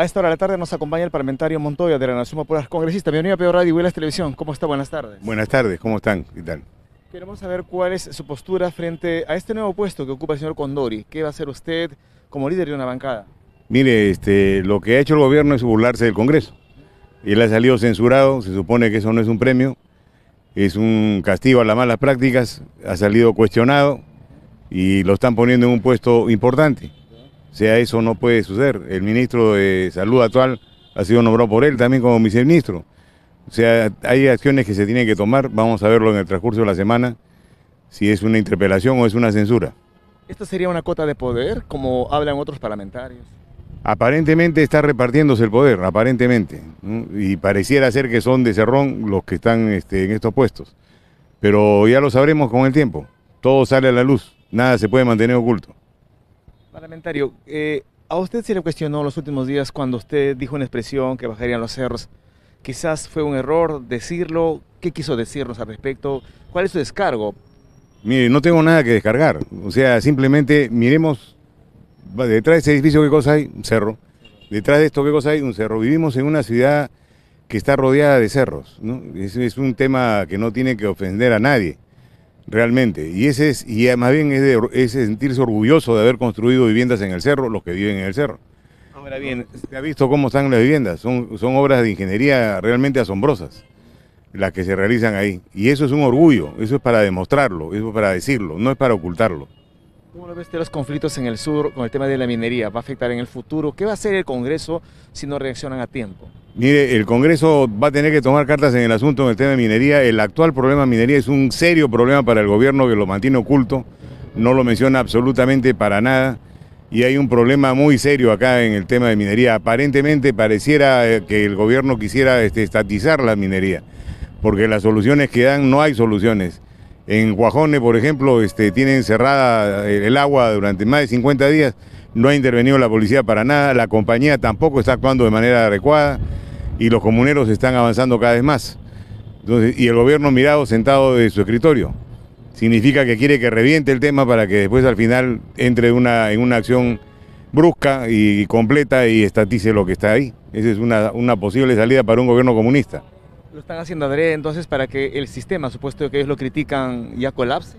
A esta hora de la tarde nos acompaña el parlamentario Montoya de la Nación Popular, congresista, bienvenido a Pedro Radio y Televisión. ¿Cómo está? Buenas tardes. Buenas tardes, ¿cómo están? ¿Qué tal? Queremos saber cuál es su postura frente a este nuevo puesto que ocupa el señor Condori. ¿Qué va a hacer usted como líder de una bancada? Mire, este, lo que ha hecho el gobierno es burlarse del Congreso. Él ha salido censurado, se supone que eso no es un premio, es un castigo a las malas prácticas, ha salido cuestionado y lo están poniendo en un puesto importante sea eso no puede suceder. El ministro de Salud actual ha sido nombrado por él también como viceministro. O sea, hay acciones que se tienen que tomar, vamos a verlo en el transcurso de la semana, si es una interpelación o es una censura. ¿Esta sería una cota de poder, como hablan otros parlamentarios? Aparentemente está repartiéndose el poder, aparentemente. Y pareciera ser que son de cerrón los que están este, en estos puestos. Pero ya lo sabremos con el tiempo. Todo sale a la luz, nada se puede mantener oculto. Parlamentario, eh, a usted se le cuestionó los últimos días cuando usted dijo una expresión que bajarían los cerros. Quizás fue un error decirlo. ¿Qué quiso decirnos al respecto? ¿Cuál es su descargo? Mire, no tengo nada que descargar. O sea, simplemente miremos detrás de ese edificio qué cosa hay, un cerro. Detrás de esto qué cosa hay, un cerro. Vivimos en una ciudad que está rodeada de cerros. es un tema que no tiene que ofender a nadie realmente. Y ese es, y más bien es, de, es sentirse orgulloso de haber construido viviendas en el cerro, los que viven en el cerro. Ahora bien, se ha visto cómo están las viviendas, son, son obras de ingeniería realmente asombrosas las que se realizan ahí. Y eso es un orgullo, eso es para demostrarlo, eso es para decirlo, no es para ocultarlo. ¿Cómo lo ves de los conflictos en el sur con el tema de la minería? ¿Va a afectar en el futuro? ¿Qué va a hacer el Congreso si no reaccionan a tiempo? Mire, el Congreso va a tener que tomar cartas en el asunto en el tema de minería. El actual problema de minería es un serio problema para el gobierno que lo mantiene oculto, no lo menciona absolutamente para nada. Y hay un problema muy serio acá en el tema de minería. Aparentemente pareciera eh, que el gobierno quisiera este, estatizar la minería, porque las soluciones que dan no hay soluciones en Guajone, por ejemplo, este, tienen cerrada eh, el agua durante más de 50 días, no ha intervenido la policía para nada, la compañía tampoco está actuando de manera adecuada y los comuneros están avanzando cada vez más. y el gobierno mirado sentado de su escritorio. Significa que quiere que reviente el tema para que después al final entre una, en una acción brusca y completa y estatice lo que está ahí. Esa es una posible salida para un gobierno comunista. ¿Lo están haciendo adrede entonces para que el sistema, supuesto que ellos lo critican, ya colapse?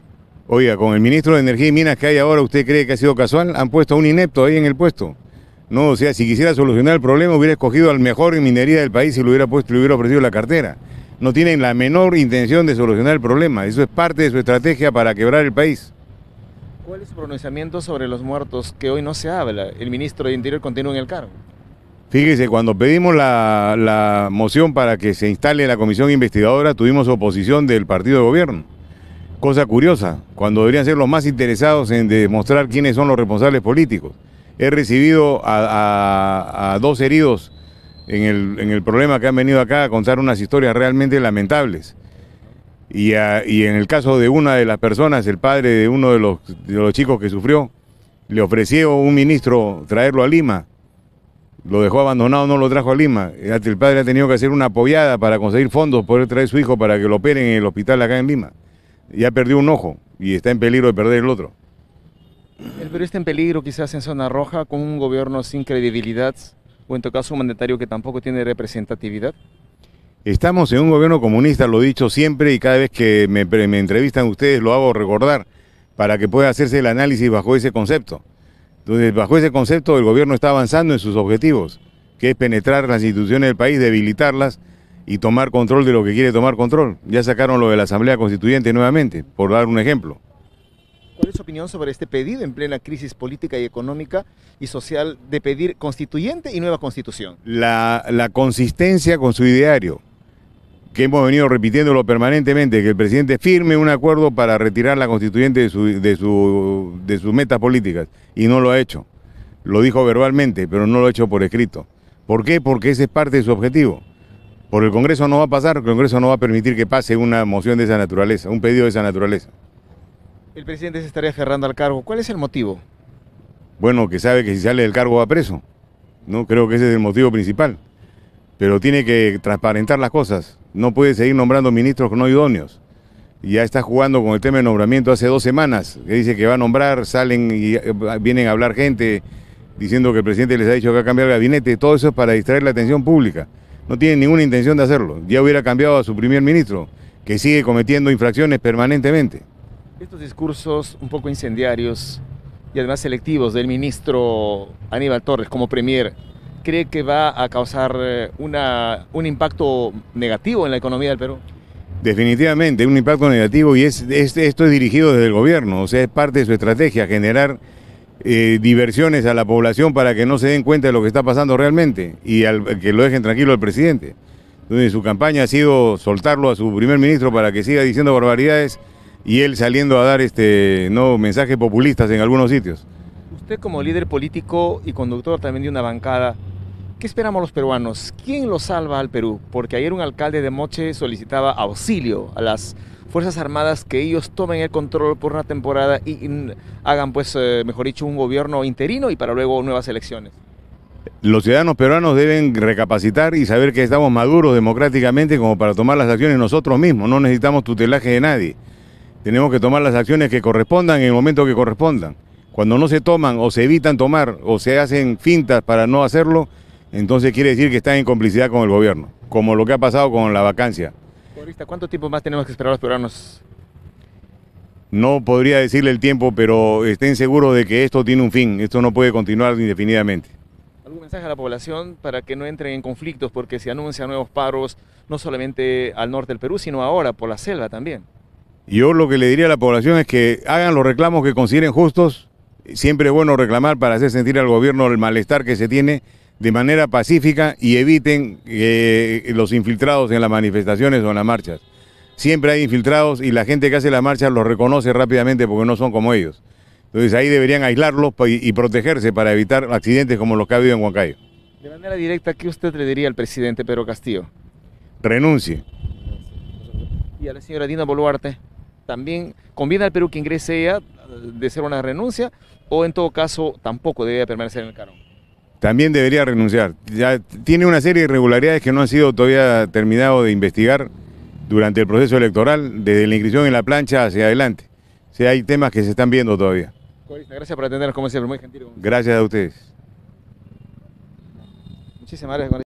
Oiga, con el ministro de Energía y Minas que hay ahora, ¿usted cree que ha sido casual? Han puesto a un inepto ahí en el puesto. No, o sea, si quisiera solucionar el problema, hubiera escogido al mejor en minería del país y lo hubiera puesto, le hubiera ofrecido la cartera. No tienen la menor intención de solucionar el problema. Eso es parte de su estrategia para quebrar el país. ¿Cuál es su pronunciamiento sobre los muertos que hoy no se habla? El ministro de Interior continúa en el cargo. Fíjese, cuando pedimos la, moción para que se instale la comisión investigadora, tuvimos oposición del partido de gobierno. Cosa curiosa, cuando deberían ser los más interesados en demostrar quiénes son los responsables políticos. He recibido a, dos heridos en el, en el, problema que han venido acá a contar unas historias realmente lamentables. Y, en el caso de una de las personas, el padre de uno de los, de los chicos que sufrió, le ofreció un ministro traerlo a Lima lo dejó abandonado, no lo trajo a Lima. Eh, el padre ha tenido que hacer una apoyada para conseguir fondos, poder traer a su hijo para que lo operen en el hospital acá en Lima. Ya perdió un ojo y está en peligro de perder el otro. El Perú está en peligro quizás en zona roja con un gobierno sin credibilidad o en tu caso un mandatario que tampoco tiene representatividad. Estamos en un gobierno comunista, lo he dicho siempre y cada vez que me entrevistan ustedes lo hago recordar para que pueda hacerse el análisis bajo ese concepto. Entonces, bajo ese concepto, el gobierno está avanzando en sus objetivos, que es penetrar las instituciones del país, debilitarlas y tomar control de lo que quiere tomar control. Ya sacaron lo de la Asamblea Constituyente nuevamente, por dar un ejemplo. ¿Cuál es su opinión sobre este pedido en plena crisis política y económica y social de pedir constituyente y nueva constitución? La, la consistencia con su ideario que hemos venido repitiéndolo permanentemente, que el presidente firme un acuerdo para retirar la constituyente de, su, de, sus metas políticas, y no lo ha hecho. Lo dijo verbalmente, pero no lo ha hecho por escrito. ¿Por qué? Porque ese es parte de su objetivo. Por el Congreso no va a pasar, el Congreso no va a permitir que pase una moción de esa naturaleza, un pedido de esa naturaleza. El presidente se estaría aferrando al cargo. ¿Cuál es el motivo? Bueno, que sabe que si sale del cargo va preso. No creo que ese es el motivo principal. Pero tiene que transparentar las cosas. No puede seguir nombrando ministros no idóneos. Ya está jugando con el tema de nombramiento hace dos semanas, que dice que va a nombrar, salen y eh, vienen a hablar gente diciendo que el presidente les ha dicho que va a cambiar el gabinete. Todo eso es para distraer la atención pública. No tiene ninguna intención de hacerlo. Ya hubiera cambiado a su primer ministro, que sigue cometiendo infracciones permanentemente. Estos discursos un poco incendiarios y además selectivos del ministro Aníbal Torres como premier cree que va a causar eh, una, un impacto negativo en la economía del Perú? Definitivamente, un impacto negativo y es, esto es dirigido desde el gobierno, o sea, es parte de su estrategia, generar eh, diversiones a la población para que no se den cuenta de lo que está pasando realmente y que lo dejen tranquilo al presidente. Entonces su campaña ha sido soltarlo a su primer ministro para que siga diciendo barbaridades y él saliendo a dar este no mensajes populistas en algunos sitios. Usted como líder político y conductor también de una bancada, ¿Qué esperamos los peruanos? ¿Quién los salva al Perú? Porque ayer un alcalde de Moche solicitaba auxilio a las Fuerzas Armadas que ellos tomen el control por una temporada y, hagan, pues, eh, mejor dicho, un gobierno interino y para luego nuevas elecciones. Los ciudadanos peruanos deben recapacitar y saber que estamos maduros democráticamente como para tomar las acciones nosotros mismos. No necesitamos tutelaje de nadie. Tenemos que tomar las acciones que correspondan en el momento que correspondan. Cuando no se toman o se evitan tomar o se hacen fintas para no hacerlo, entonces quiere decir que están en complicidad con el gobierno, como lo que ha pasado con la vacancia. ¿Cuánto tiempo más tenemos que esperar los peruanos? No podría decirle el tiempo, pero estén seguros de que esto tiene un fin, esto no puede continuar indefinidamente. ¿Algún mensaje a la población para que no entren en conflictos? Porque se anuncian nuevos paros, no solamente al norte del Perú, sino ahora por la selva también. Yo lo que le diría a la población es que hagan los reclamos que consideren justos. Siempre es bueno reclamar para hacer sentir al gobierno el malestar que se tiene de manera pacífica y eviten eh, los infiltrados en las manifestaciones o en las marchas. Siempre hay infiltrados y la gente que hace la marcha los reconoce rápidamente porque no son como ellos. Entonces ahí deberían aislarlos y protegerse para evitar accidentes como los que ha habido en Huancayo. De manera directa, ¿qué usted le diría al presidente Pedro Castillo? Renuncie. Y a la señora Dina Boluarte, ¿también conviene al Perú que ingrese ella eh, de ser una renuncia o en todo caso tampoco debe permanecer en el cargo? también debería renunciar. Ya tiene una serie de irregularidades que no han sido todavía terminado de investigar durante el proceso electoral, desde la inscripción en la plancha hacia adelante. O sea, hay temas que se están viendo todavía. Gracias por atendernos como siempre, muy gentil. Gracias a ustedes. Muchísimas gracias.